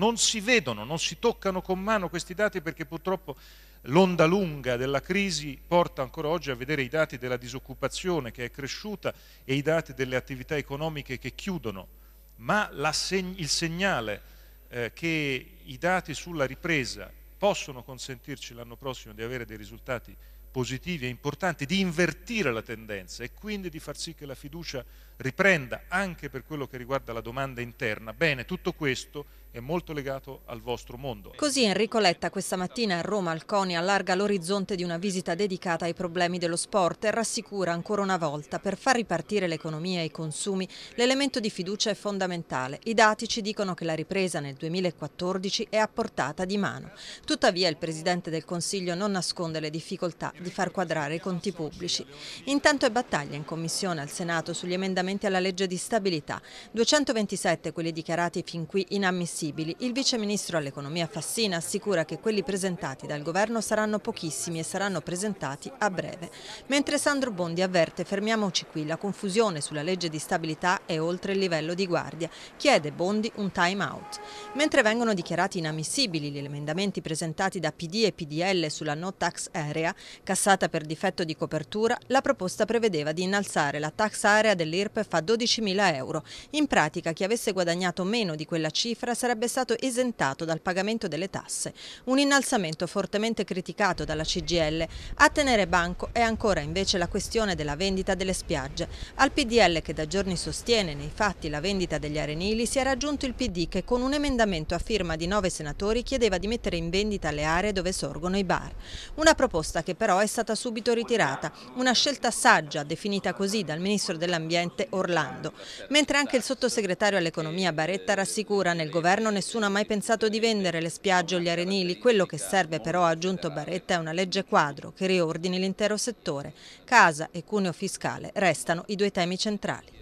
non si vedono, non si toccano con mano questi dati perché purtroppo l'onda lunga della crisi porta ancora oggi a vedere i dati della disoccupazione che è cresciuta e i dati delle attività economiche che chiudono, ma seg il segnale eh, che i dati sulla ripresa possono consentirci l'anno prossimo di avere dei risultati positivi e importanti, di invertire la tendenza e quindi di far sì che la fiducia riprenda anche per quello che riguarda la domanda interna. Bene, tutto questo è molto legato al vostro mondo. Così Enrico Letta questa mattina a Roma al CONI allarga l'orizzonte di una visita dedicata ai problemi dello sport e rassicura ancora una volta per far ripartire l'economia e i consumi l'elemento di fiducia è fondamentale. I dati ci dicono che la ripresa nel 2014 è a portata di mano. Tuttavia il Presidente del Consiglio non nasconde le difficoltà di far quadrare i conti pubblici. Intanto è battaglia in Commissione al Senato sugli emendamenti alla legge di stabilità. 227 quelli dichiarati fin qui inammissibili sensibili, il viceministro all'economia Fassina assicura che quelli presentati dal governo saranno pochissimi e saranno presentati a breve. Mentre Sandro Bondi avverte fermiamoci qui, la confusione sulla legge di stabilità è oltre il livello di guardia. Chiede Bondi un time out. Mentre vengono dichiarati inammissibili gli emendamenti presentati da PD e PDL sulla no tax area, cassata per difetto di copertura, la proposta prevedeva di innalzare la tax area dell'IRPEF a 12.000 euro. In pratica chi avesse guadagnato meno di quella cifra sarebbe sarebbe stato esentato dal pagamento delle tasse, un innalzamento fortemente criticato dalla CGL. A tenere banco è ancora invece la questione della vendita delle spiagge. Al PDL che da giorni sostiene nei fatti la vendita degli arenili si è raggiunto il PD che con un emendamento a firma di nove senatori chiedeva di mettere in vendita le aree dove sorgono i bar. Una proposta che però è stata subito ritirata, una scelta saggia definita così dal ministro dell'ambiente Orlando, mentre anche il sottosegretario all'economia Baretta rassicura nel governo governo nessuno ha mai pensato di vendere le spiagge o gli arenili. Quello che serve però, ha aggiunto Barretta, è una legge quadro che riordini l'intero settore. Casa e cuneo fiscale restano i due temi centrali.